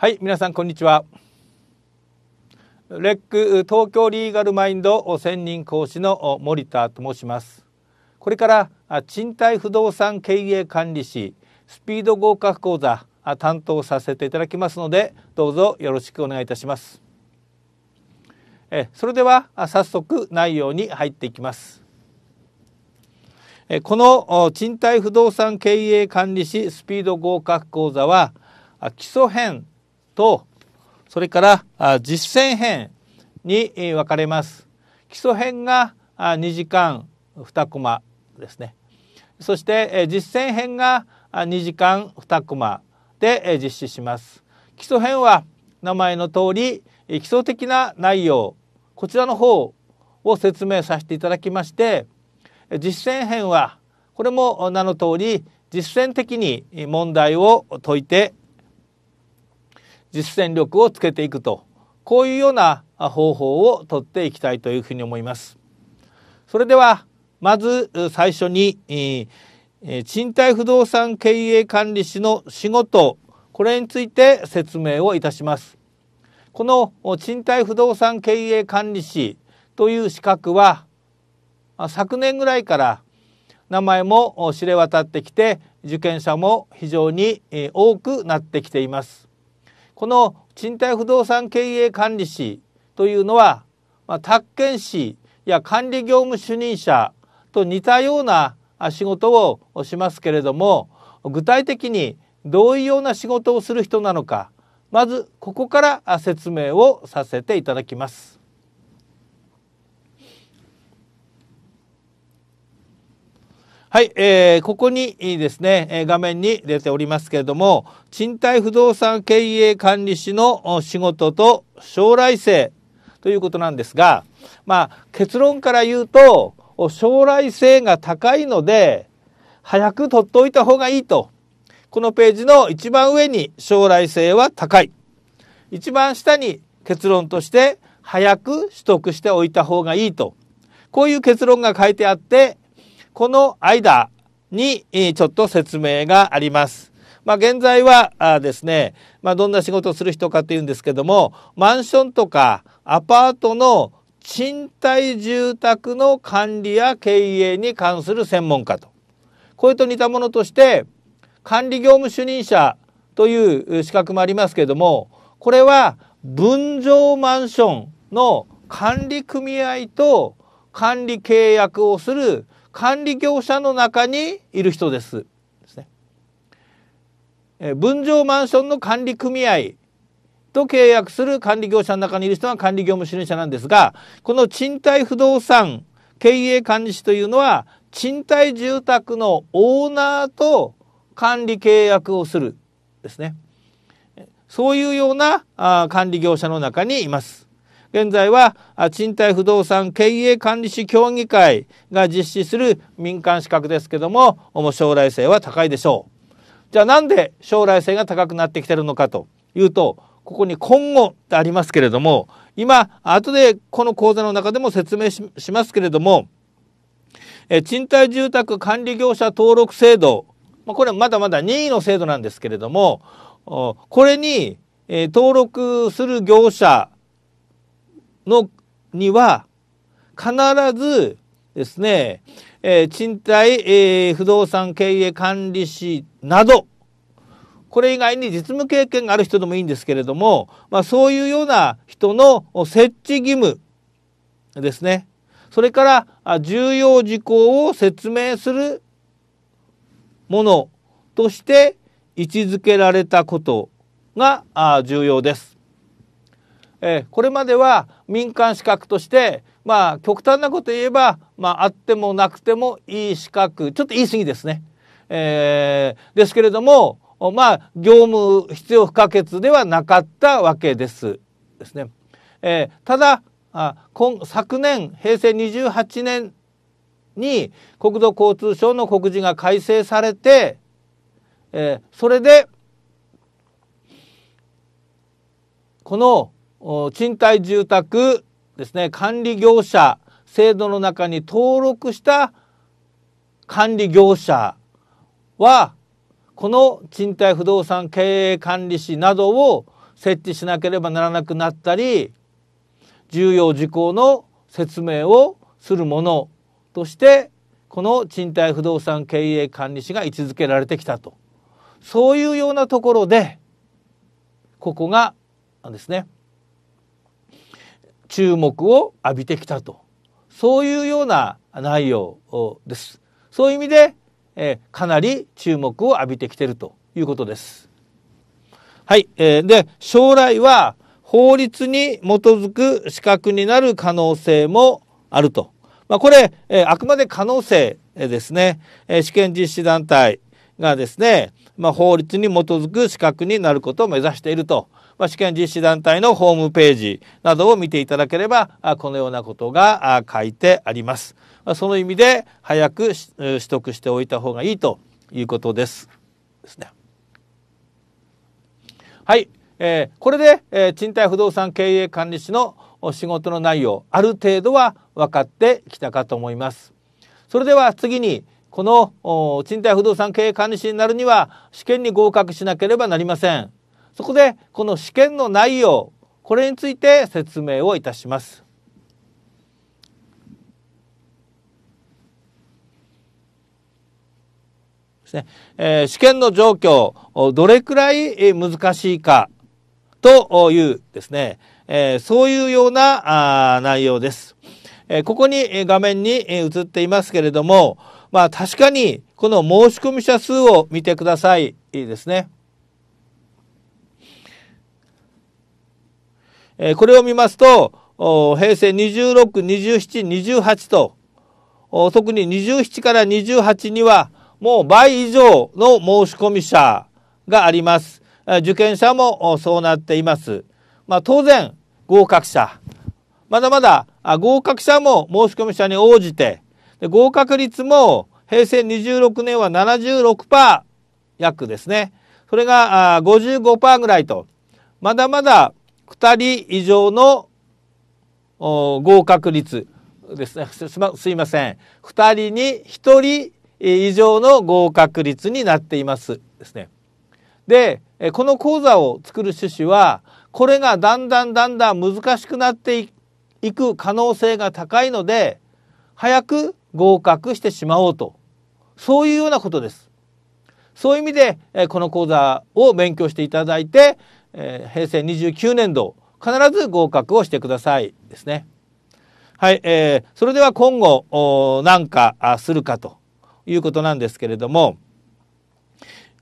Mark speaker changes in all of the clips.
Speaker 1: はい、皆さんこんにちは。レック東京リーガルマインド専任講師の森田と申します。これから賃貸不動産経営管理士スピード合格講座担当させていただきますので、どうぞよろしくお願いいたします。えそれでは早速内容に入っていきます。この賃貸不動産経営管理士スピード合格講座は基礎編と、それから実践編に分かれます。基礎編が2時間2コマですね。そして実践編が2時間2コマで実施します。基礎編は名前の通り基礎的な内容こちらの方を説明させていただきまして実践編はこれも名の通り実践的に問題を解いて実践力をつけていくとこういうような方法をとっていきたいというふうに思います。それではまず最初に、え賃貸不動産経営管理士の仕事これについて説明をいたします。この賃貸不動産経営管理士という資格は昨年ぐらいから名前も知れ渡ってきて受験者も非常に多くなってきています。この賃貸不動産経営管理士というのは、まあ、宅建士や管理業務主任者と似たような仕事をしますけれども具体的にどういうような仕事をする人なのかまずここから説明をさせていただきます。はい、えー、ここにですね、画面に出ておりますけれども、賃貸不動産経営管理士の仕事と将来性ということなんですが、まあ、結論から言うと、将来性が高いので、早く取っておいた方がいいと。このページの一番上に将来性は高い。一番下に結論として、早く取得しておいた方がいいと。こういう結論が書いてあって、この間にちょっと説明があります。まあ、現在はですね、まあ、どんな仕事をする人かというんですけどもマンションとかアパートの賃貸住宅の管理や経営に関する専門家とこれと似たものとして管理業務主任者という資格もありますけどもこれは分譲マンションの管理組合と管理契約をする管理業者の中にいる人です。ですね、え分譲マンションの管理組合と契約する管理業者の中にいる人が管理業務主任者なんですが、この賃貸不動産経営管理士というのは、賃貸住宅のオーナーと管理契約をするですね。そういうようなあ管理業者の中にいます。現在は賃貸不動産経営管理士協議会が実施する民間資格ですけども将来性は高いでしょう。じゃあなんで将来性が高くなってきてるのかというとここに今後ってありますけれども今後でこの講座の中でも説明しますけれども賃貸住宅管理業者登録制度これはまだまだ任意の制度なんですけれどもこれに登録する業者のには必ずですね、えー、賃貸、えー、不動産経営管理士などこれ以外に実務経験がある人でもいいんですけれども、まあ、そういうような人の設置義務ですねそれから重要事項を説明するものとして位置づけられたことが重要です。えこれまでは民間資格としてまあ極端なこと言えば、まあ、あってもなくてもいい資格ちょっと言い過ぎですね。えー、ですけれどもまあ業務必要不可欠ではなかったわけです。ですね。えー、ただあ今昨年平成28年に国土交通省の告示が改正されて、えー、それでこの賃貸住宅ですね、管理業者制度の中に登録した管理業者は、この賃貸不動産経営管理士などを設置しなければならなくなったり、重要事項の説明をするものとして、この賃貸不動産経営管理士が位置づけられてきたと。そういうようなところで、ここがですね、注目を浴びてきたとそういうような内容です。そういう意味で、えー、かなり注目を浴びてきてるということです。はい、えー、で将来は法律に基づく資格になる可能性もあると。まあ、これ、えー、あくまで可能性ですね、えー、試験実施団体がですね、まあ、法律に基づく資格になることを目指しているとまあ、試験実施団体のホームページなどを見ていただければ、あこのようなことがあ書いてあります。まあ、その意味で、早く取得しておいた方がいいということです。ですね。はい。えー、これで、えー、賃貸不動産経営管理士のお仕事の内容、ある程度は分かってきたかと思います。それでは次に、この賃貸不動産経営管理士になるには試験に合格しなければなりません。そこでこの試験の内容これについて説明をいたします。ねえー、試験の状況どれくらい難しいかというですね、えー、そういうようなあ内容です。えー、ここに画面に映っていますけれども、まあ確かにこの申し込み者数を見てくださいですね。えー、これを見ますと、平成26、27、28と、特に27から28には、もう倍以上の申し込み者があります。受験者もそうなっています。まあ、当然、合格者。まだまだ合格者も申し込み者に応じて、合格率も平成26年は76%約ですね。それが55%ぐらいと、まだまだ2人以上の合格率ですねすいません2人に1人以上の合格率になっていますですね。でこの講座を作る趣旨はこれがだんだんだんだん難しくなっていく可能性が高いので早く合格してしまおうとそういうようなことです。そういう意味でこの講座を勉強していただいてえー、平成29年度必ず合格をしてくださいですね。はい、えー、それでは今後何かするかということなんですけれども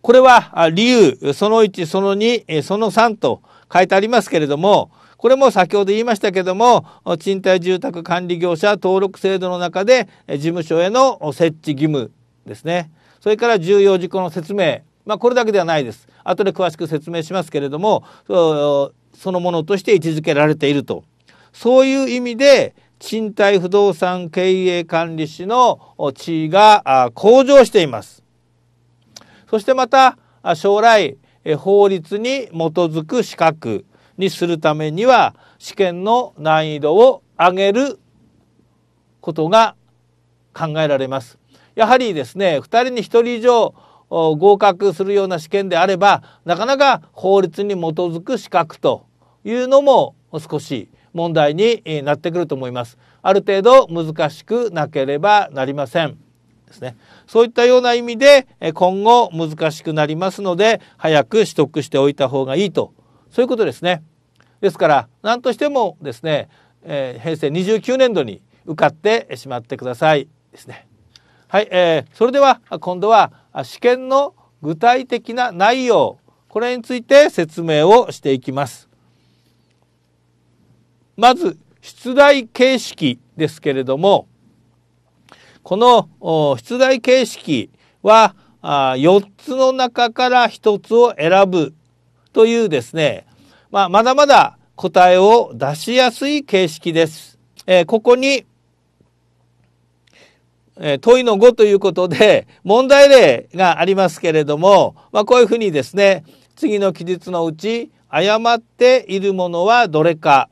Speaker 1: これは理由その1その2その3と書いてありますけれどもこれも先ほど言いましたけども賃貸住宅管理業者登録制度の中で事務所への設置義務ですねそれから重要事項の説明まあ、これだけではないです後で詳しく説明しますけれどもそのものとして位置づけられているとそういう意味で賃貸不動産経営管理士の地位が向上しています。そしてまた将来法律に基づく資格にするためには試験の難易度を上げることが考えられます。やはりですね2人に1人以上合格するような試験であればなかなか法律に基づく資格というのも少し問題になってくると思います。ある程度難しくなければなりません。ですね。そういったような意味で今後難しくなりますので早く取得しておいた方がいいとそういうことですね。ですから何としてもですね、平成29年度に受かってしまってくださいですね。はい、えー、それでは今度は試験の具体的な内容これについて説明をしていきます。まず出題形式ですけれどもこの出題形式は4つの中から1つを選ぶというですね、まあ、まだまだ答えを出しやすい形式です。えー、ここにえ問いの5ということで問題例がありますけれども、まあ、こういうふうにですね次の記述のうち誤っているものはどれか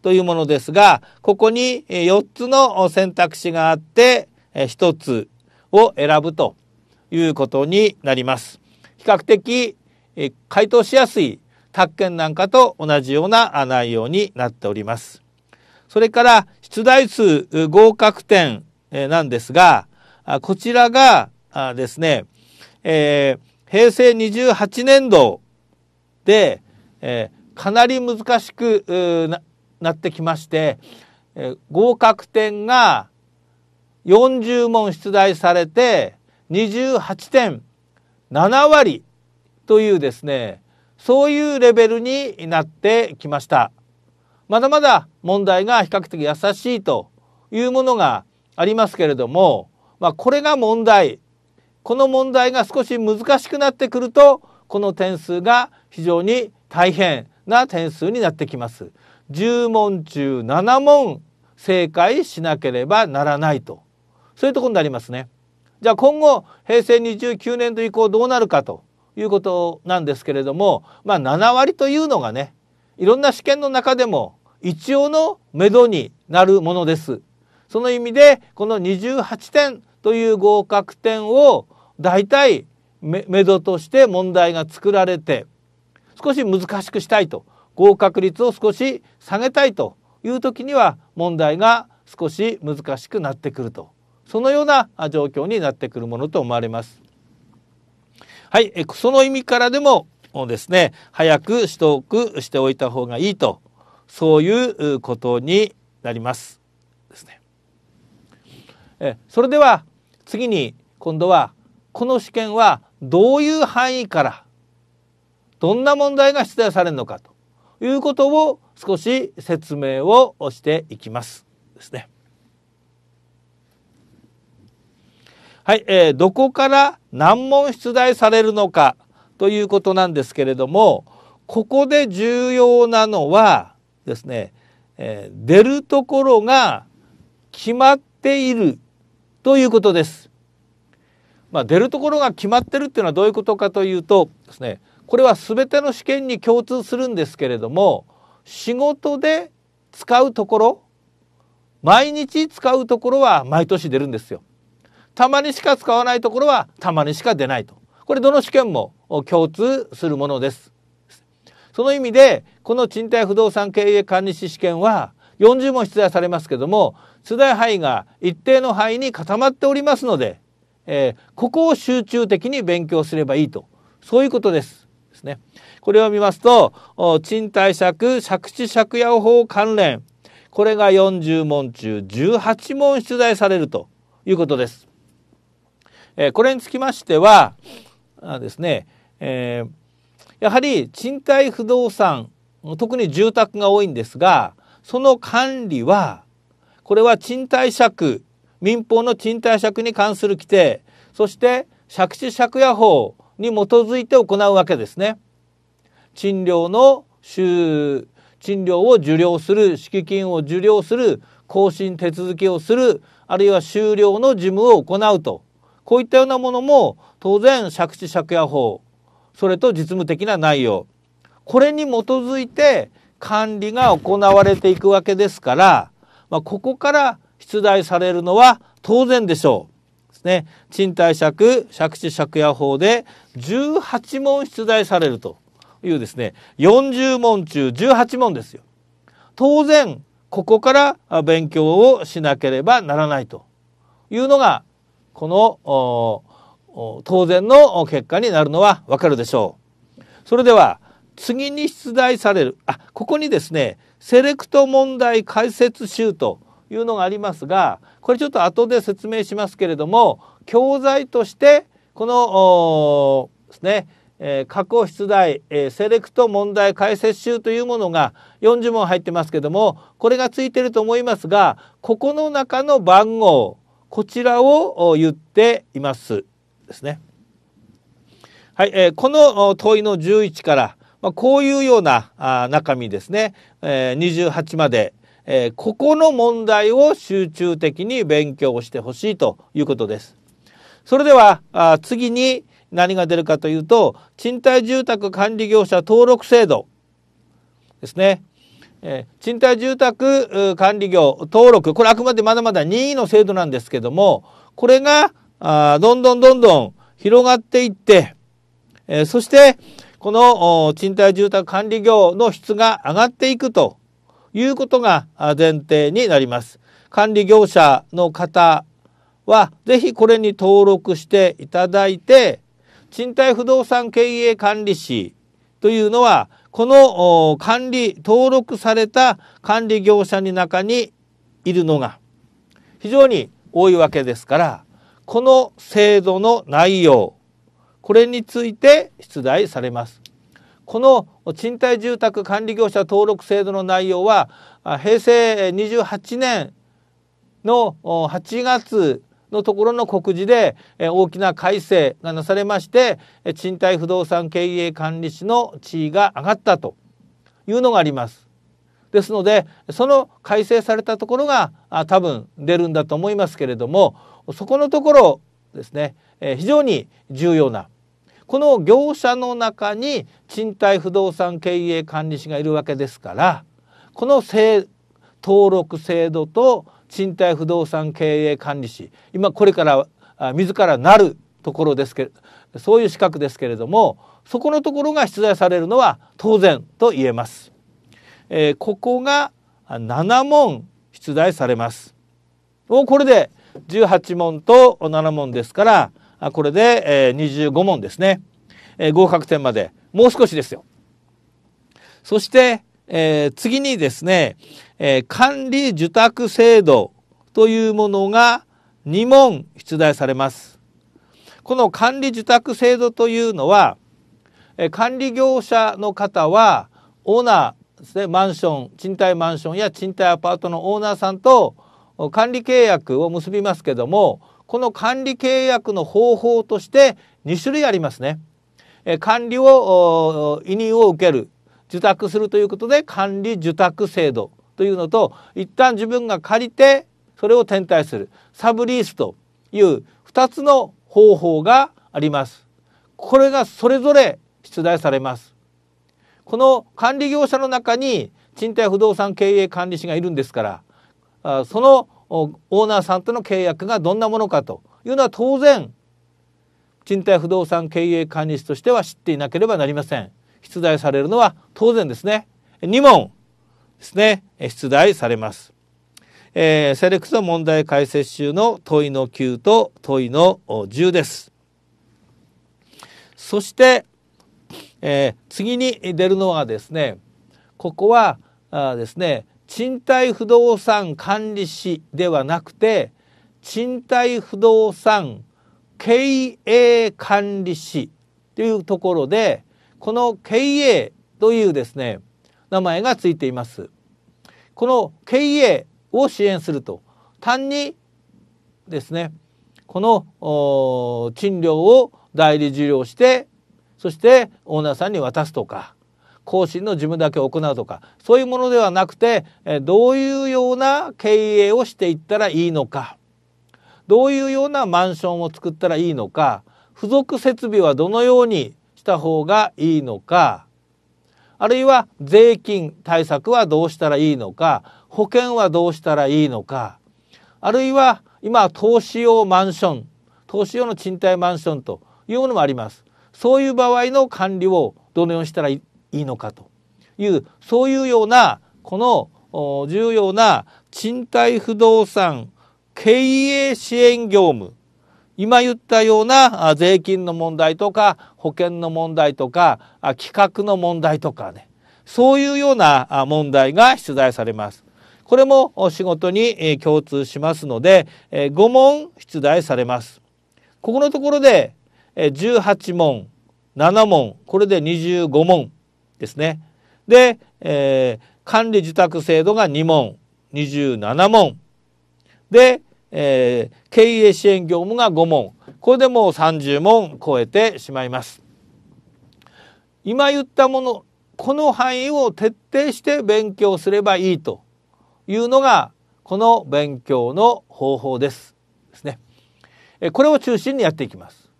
Speaker 1: というものですがここに4つの選択肢があって1つを選ぶということになります。比較的回答しやすい宅建なんかと同じような内容になっております。それから出題数合格点えなんですが、こちらがですね、えー、平成28年度で、えー、かなり難しくななってきまして、えー、合格点が40問出題されて28.7割というですねそういうレベルになってきました。まだまだ問題が比較的優しいというものがありますけれども、まあ、これが問題この問題が少し難しくなってくるとこの点数が非常に大変な点数になってきます。1問中7問正解しなければならないとそういうところになりますね。じゃあ今後平成29年度以降どうなるかということなんですけれども、まあ、7割というのがねいろんな試験の中でも一応の目処になるものです。その意味でこの28点という合格点を大体めどとして問題が作られて少し難しくしたいと合格率を少し下げたいという時には問題が少し難しくなってくるとそのような状況になってくるものと思われます。はい、その意味からでもですね早く取得しておいた方がいいとそういうことになりますですね。えそれでは次に今度はこの試験はどういう範囲からどんな問題が出題されるのかということを少し説明をしていきますですね。はい、えー、どこから難問出題されるのかということなんですけれどもここで重要なのはですね、えー、出るところが決まっているということです。まあ、出るところが決まってるっていうのはどういうことかというとですねこれは全ての試験に共通するんですけれども仕事で使うところ毎日使うところは毎年出るんですよ。たまにしか使わないところはたまにしか出ないと。これどの試験も共通するものです。その意味でこの賃貸不動産経営管理士試験は40問出題されますけども世代範囲が一定の範囲に固まっておりますので、えー、ここを集中的に勉強すればいいとそういうことです。ですね、これを見ますと賃貸借借地借家法関連これが40問中18問出題されるということです。えー、これにつきましてはあですね、えー、やはり賃貸不動産特に住宅が多いんですがその管理はこれは賃貸借民法の賃貸借に関する規定そして借地借家法に基づいて行うわけですね。賃料の収賃料を受領する敷金を受領する更新手続きをするあるいは終了の事務を行うとこういったようなものも当然借地借家法それと実務的な内容これに基づいて管理が行われていくわけですからまあ、ここから出題されるのは当然でしょう。ですね。賃貸借、借地借家法で18問出題されるというですね、40問中18問ですよ。当然、ここから勉強をしなければならないというのが、この当然の結果になるのはわかるでしょう。それでは、次に出題されるあここにですねセレクト問題解説集というのがありますがこれちょっと後で説明しますけれども教材としてこのですね、えー、過去出題、えー、セレクト問題解説集というものが40問入ってますけどもこれがついてると思いますがここの中の番号こちらを言っていますですね。はい、えー、この問いの11からまあ、こういうようなあ中身ですね、えー、28まで、えー、ここの問題を集中的に勉強してほしいということです。それではあ次に何が出るかというと賃貸住宅管理業者登録制度ですね。え賃貸住宅管理業登録これあくまでまだまだ任意の制度なんですけどもこれがあどんどんどんどん広がっていって、えそしてこの賃貸住宅管理業の質が上がっていくということが前提になります。管理業者の方は、ぜひこれに登録していただいて、賃貸不動産経営管理士というのは、この管理、登録された管理業者の中にいるのが非常に多いわけですから、この制度の内容これについて出題されます。この賃貸住宅管理業者登録制度の内容は平成28年の8月のところの告示で大きな改正がなされまして賃貸不動産経営管理士の地位が上がったというのがあります。ですのでその改正されたところが多分出るんだと思いますけれどもそこのところですね、えー、非常に重要なこの業者の中に賃貸不動産経営管理士がいるわけですからこの登録制度と賃貸不動産経営管理士今これから自らなるところですけどそういう資格ですけれどもそこのところが出題されるのは当然と言えます。えー、ここが7問出題されます。うこれで18問と7問ですからこれで、え25問ですね、え合格点までもう少しですよ。そして、え次にですね、え管理受託制度というものが2問出題されます。この管理受託制度というのは、え管理業者の方はオーナーですねマンション賃貸マンションや賃貸アパートのオーナーさんと管理契約を結びますけどもこの管理契約の方法として2種類ありますね。管理を委任を受ける受託するということで管理受託制度というのと一旦自分が借りてそれを転退するサブリースという2つの方法があります。これがそれぞれ出題されます。この管理業者の中に賃貸不動産経営管理士がいるんですからそのオーナーさんとの契約がどんなものかというのは当然賃貸不動産経営管理士としては知っていなければなりません出題されるのは当然ですね2問ですね出題されます、えー、セレクト問題解説集の問いの9と問いの10ですそして、えー、次に出るのはですねここはあですね賃貸不動産管理士ではなくて賃貸不動産経営管理士というところでこの経営というですね名前がついています。この経営を支援すると単にですねこの賃料を代理受領してそしてオーナーさんに渡すとか更新の事務だけ行うとかそういうものではなくてどういうような経営をしていったらいいのかどういうようなマンションを作ったらいいのか付属設備はどのようにした方がいいのかあるいは税金対策はどうしたらいいのか保険はどうしたらいいのかあるいは今投資用マンション投資用の賃貸マンションというものもありますそういう場合の管理をどのようにしたらいいいのかというそういうようなこの重要な賃貸不動産経営支援業務今言ったような税金の問題とか保険の問題とか企画の問題とかねそういうような問題が出題されます。これも仕事に共通しますので5問出題されます。ここのところで18問7問これで25問ですね。で、えー、管理受託制度が2問、27問。で、えー、経営支援業務が5問。これでもう30問超えてしまいます。今言ったもの、この範囲を徹底して勉強すればいいというのが、この勉強の方法です。ですね。これを中心にやっていきます。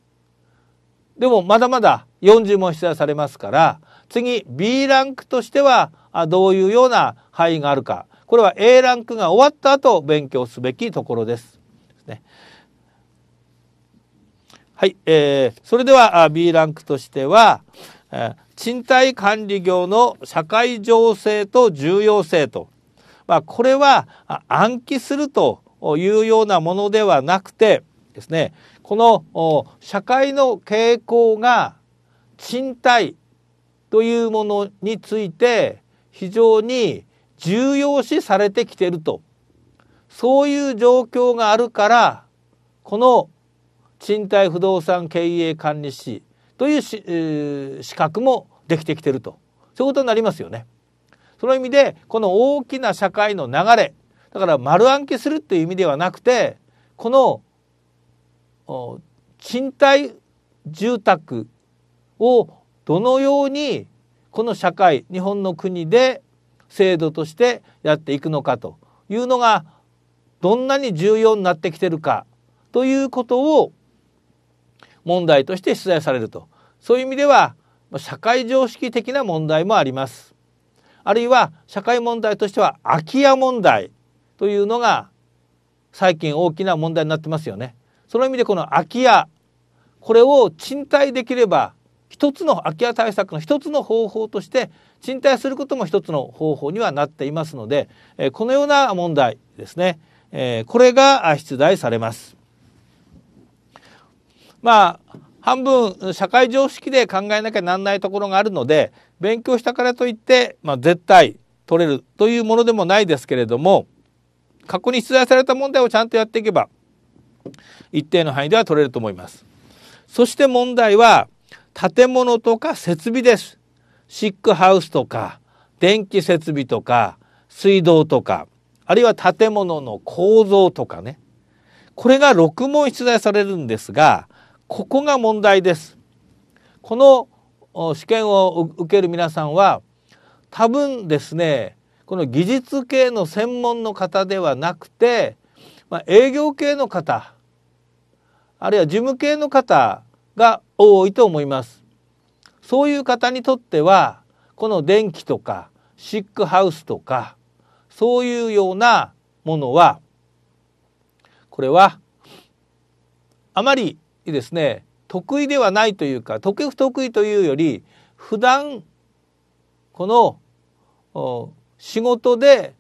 Speaker 1: でもまだまだ40問出題されますから次 B ランクとしてはどういうような範囲があるかこれは A ランクが終わった後勉強すべきところです。はい、えー、それでは B ランクとしては、え賃貸管理業の社会情勢と重要性と、まあ、これは暗記するというようなものではなくてですねこの社会の傾向が賃貸というものについて非常に重要視されてきてるとそういう状況があるからこの賃貸不動産経営管理士という、資格もできてきてるとそういうことになりますよね。その意味でこの大きな社会の流れだから丸暗記するという意味ではなくてこの賃貸住宅をどのようにこの社会日本の国で制度としてやっていくのかというのがどんなに重要になってきてるかということを問題として出題されるとそういう意味では社会常識的な問題もありますあるいは社会問題としては空き家問題というのが最近大きな問題になってますよねその意味でこの空き家これを賃貸できれば一つの空き家対策の一つの方法として賃貸することも一つの方法にはなっていますので、えこのような問題ですね、えこれが出題されます。まあ半分社会常識で考えなきゃなんないところがあるので勉強したからといって、まあ、絶対取れるというものでもないですけれども過去に出題された問題をちゃんとやっていけば一定の範囲では取れると思います。そして問題は建物とか設備です。シックハウスとか電気設備とか水道とかあるいは建物の構造とかねこれが6問出題されるんですがここが問題です。この試験を受ける皆さんは多分ですねこの技術系の専門の方ではなくて、まあ、営業系の方あるいは事務系の方が多いと思います。そういう方にとってはこの電気とかシックハウスとかそういうようなものはこれはあまりですね得意ではないというか得意不得意というより普段この仕事で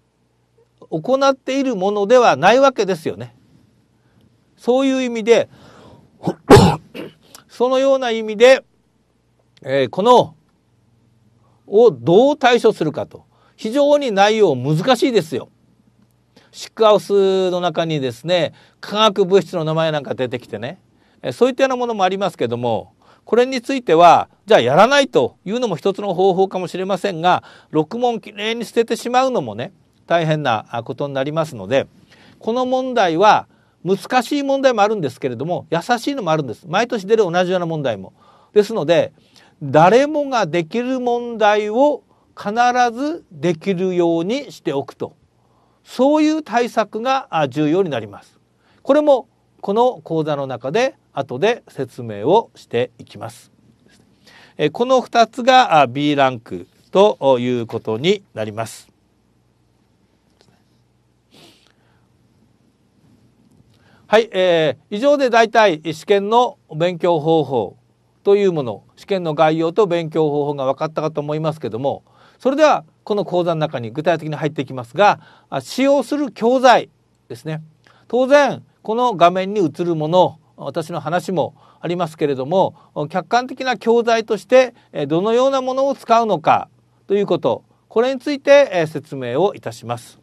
Speaker 1: 行っているものではないわけですよね。そういう意味でそのような意味で、えー、このをどう対処するかと非常に内容難しいですよ。シックハウスの中にですね化学物質の名前なんか出てきてねそういったようなものもありますけどもこれについてはじゃあやらないというのも一つの方法かもしれませんが6問きれいに捨ててしまうのもね大変なことになりますのでこの問題は難しい問題もあるんですけれども優しいのもあるんです毎年出る同じような問題も。ですので誰もができる問題を必ずできるようにしておくとそういう対策が重要になります。これもこの講座の中で後で説明をしていきます。この2つが B ランクということになります。はい、えー、以上で大体試験の勉強方法というもの試験の概要と勉強方法が分かったかと思いますけどもそれではこの講座の中に具体的に入っていきますが使用する教材ですね当然この画面に映るもの私の話もありますけれども客観的な教材としてどのようなものを使うのかということこれについて説明をいたします。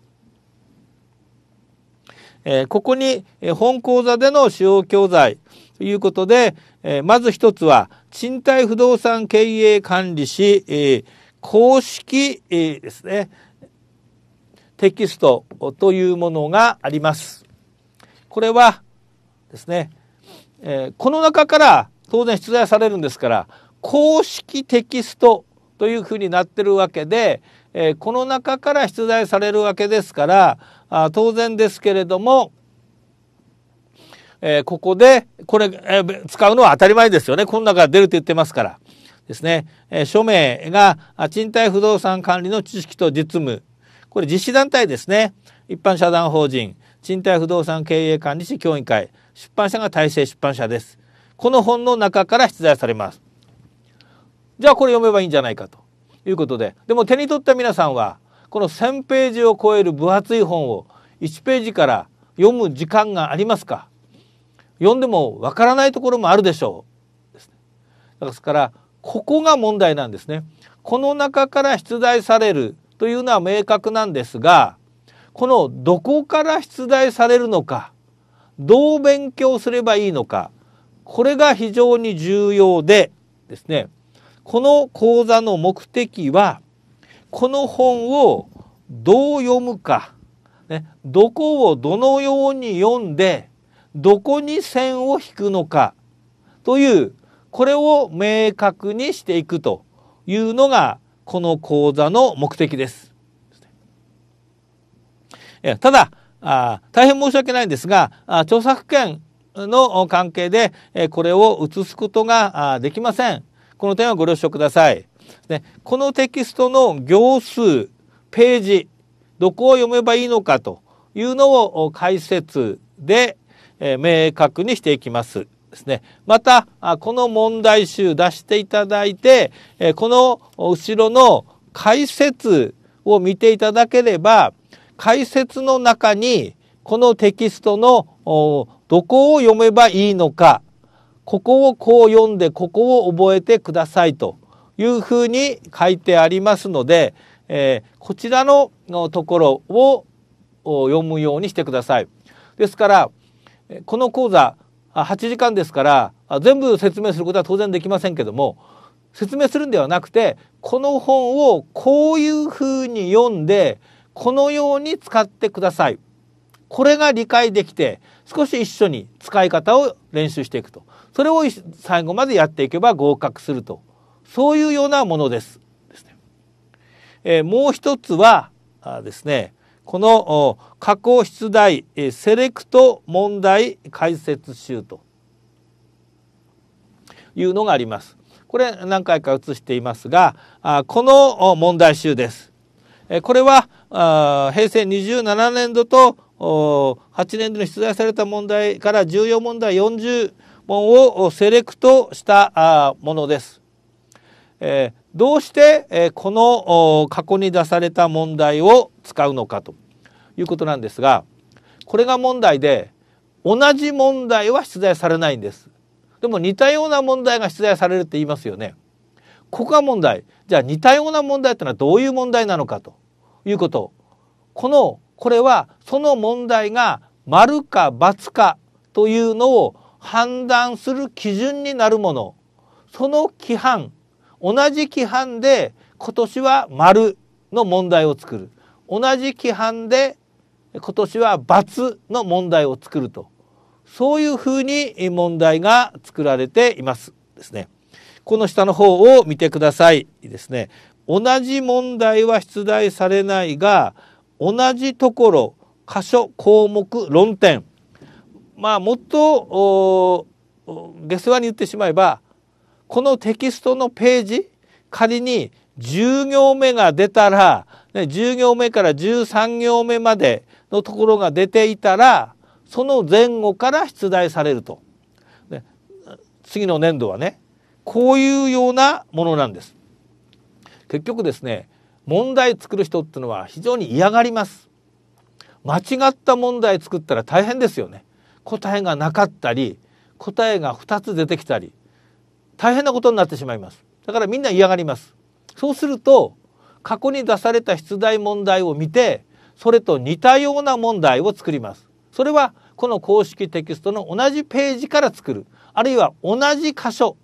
Speaker 1: えー、ここに本講座での使用教材ということで、えー、まず一つは賃貸不動産経営管理士、えー、公式、えー、ですね、テキストというものがあります。これはですね、えー、この中から当然出題されるんですから、公式テキストというふうになってるわけで、えー、この中から出題されるわけですからあ当然ですけれども、えー、ここでこれ、えー、使うのは当たり前ですよねこの中から出ると言ってますから。ですね、え署名が賃貸不動産管理の知識と実務これ実施団体ですね一般社団法人賃貸不動産経営管理士協議会出版社が大成出版社ですこの本の中から出題されますじゃあこれ読めばいいんじゃないかということででも手に取った皆さんはこの1,000ページを超える分厚い本を1ページから読む時間がありますか読んでもわからないところもあるでしょうです、ね、ですからここが問題なんですね。この中から出題されるというのは明確なんですがこのどこから出題されるのかどう勉強すればいいのかこれが非常に重要でですねこの講座の目的は、この本をどう読むか、ね、どこをどのように読んで、どこに線を引くのかという、これを明確にしていくというのが、この講座の目的です。ただあ、大変申し訳ないんですが、著作権の関係で、これを移すことができません。この点はご了承ください。ね、このテキストの行数、ページ、どこを読めばいいのかというのを解説で、え明確にしていきます。ですね。また、この問題集出していただいて、えこの後ろの解説を見ていただければ、解説の中にこのテキストのどこを読めばいいのかここをこう読んでここを覚えてくださいというふうに書いてありますので、えー、こちらのところを読むようにしてください。ですからこの講座8時間ですから全部説明することは当然できませんけども説明するんではなくてこの本をこういうふうに読んでこのように使ってください。これが理解できて少し一緒に使い方を練習していくとそれを最後までやっていけば合格するとそういうようなものです。ですねえー、もう一つはあですねこの加工出題えセレクト問題解説集というのがあります。これ何回か写していますがあこの問題集です。えこれはあ平成27年度と8年度に出題された問題から重要問題40本をセレクトしたものです。えー、どうして、えー、この過去に出された問題を使うのかということなんですがこれが問題で同じ問題は出題されないんです。でも似たような問題が出題されるって言いますよね。ここが問題。じゃあ似たような問題ってのはどういう問題なのかということ。このこれはその問題が丸か×かというのを判断する基準になるものその規範同じ規範で今年は丸の問題を作る同じ規範で今年は×の問題を作るとそういうふうに問題が作られていますですね。この下の方を見てくださいですね。同じ問題は出題されないが同じところ箇所項目論点まあもっと下世話に言ってしまえばこのテキストのページ仮に10行目が出たら、ね、10行目から13行目までのところが出ていたらその前後から出題されると、ね、次の年度はねこういうようなものなんです。結局ですね問題作る人っていうのは非常に嫌がります。間違った問題作ったら大変ですよね。答えがなかったり答えが2つ出てきたり大変なことになってしまいますだからみんな嫌がりますそうすると過去に出された出題問題を見てそれと似たような問題を作りますそれはこの公式テキストの同じページから作るあるいは同じ箇所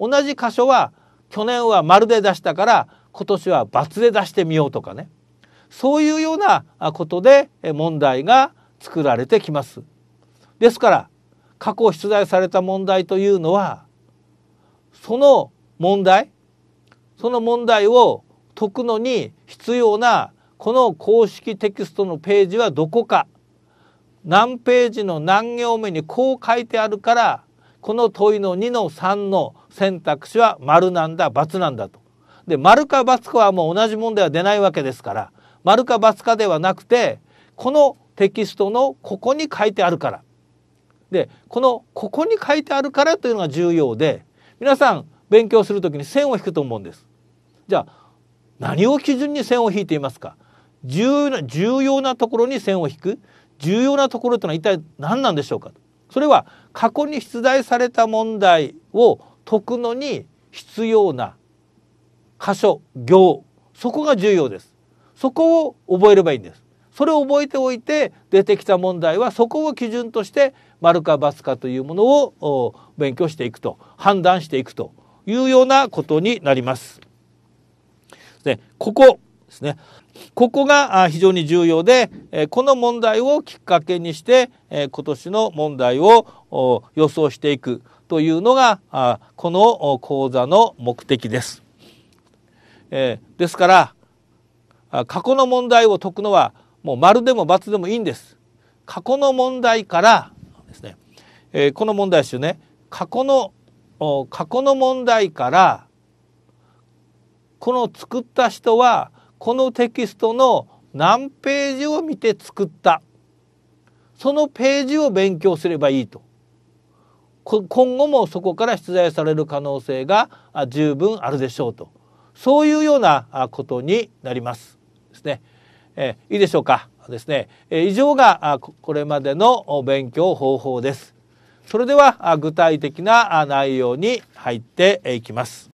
Speaker 1: 同じ箇所は去年は丸で出したから今年は×で出してみようとかねそういうようなことで問題が作られてきます。ですから過去出題された問題というのはその問題その問題を解くのに必要なこの公式テキストのページはどこか何ページの何行目にこう書いてあるからこの問いの2の3の選択肢は丸なんだ×なんだと。で丸か×かはもう同じ問題は出ないわけですから丸か×かではなくてこのテキストのここに書いてあるからでこのここに書いてあるからというのが重要で皆さん勉強する時に線を引くと思うんです。じゃあ何を基準に線を引いていますか重要なところに線を引く重要なところというのは一体何なんでしょうかそれは過去に出題された問題を解くのに必要な箇所行そこが重要ですそこを覚えればいいんですそれを覚えておいて出てきた問題はそこを基準として丸か×かというものを勉強していくと判断していくというようなことになります。でここですねここが非常に重要でこの問題をきっかけにして今年の問題を予想していくというのがこの講座の目的です。ですから過去の問題を解くのはもう丸でも×でもいいんです。過去の問題からですね、えー、この問題集ね過去の過去の問題からこの作った人はこのテキストの何ページを見て作ったそのページを勉強すればいいと今後もそこから出題される可能性が十分あるでしょうとそういうようなことになりますですね。えー、いいでしょうか。ですね、以上がこれまでの勉強方法です。それでは具体的な内容に入っていきます。